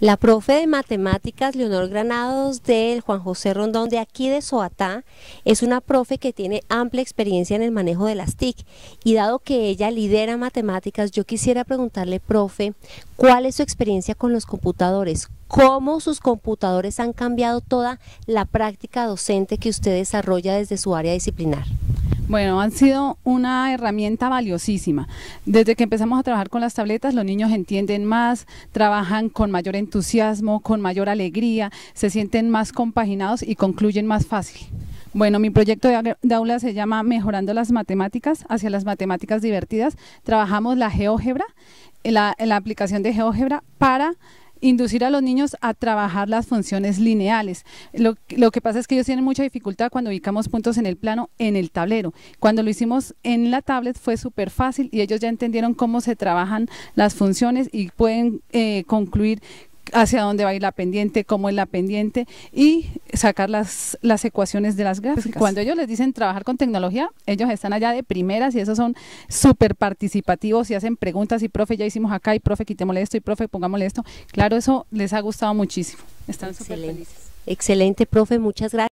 La profe de matemáticas, Leonor Granados, del Juan José Rondón, de aquí de Soatá, es una profe que tiene amplia experiencia en el manejo de las TIC. Y dado que ella lidera matemáticas, yo quisiera preguntarle, profe, ¿cuál es su experiencia con los computadores? ¿Cómo sus computadores han cambiado toda la práctica docente que usted desarrolla desde su área disciplinar? Bueno, han sido una herramienta valiosísima. Desde que empezamos a trabajar con las tabletas, los niños entienden más, trabajan con mayor entusiasmo, con mayor alegría, se sienten más compaginados y concluyen más fácil. Bueno, mi proyecto de aula se llama Mejorando las Matemáticas hacia las Matemáticas Divertidas. Trabajamos la GeoGebra, la, la aplicación de GeoGebra para inducir a los niños a trabajar las funciones lineales. Lo, que pasa es que ellos tienen mucha dificultad cuando ubicamos puntos en el plano, en el tablero. Cuando lo hicimos en la tablet fue súper fácil y ellos ya entendieron cómo se trabajan las funciones y pueden eh, concluir hacia dónde va a ir la pendiente, cómo es la pendiente y sacar las, las ecuaciones de las gráficas. Cuando ellos les dicen trabajar con tecnología, ellos están allá de primeras y esos son súper participativos y hacen preguntas y profe, ya hicimos acá y profe, quitémosle esto y profe, pongámosle esto. Claro, eso les ha gustado muchísimo. Están súper felices. Excelente, profe, muchas gracias.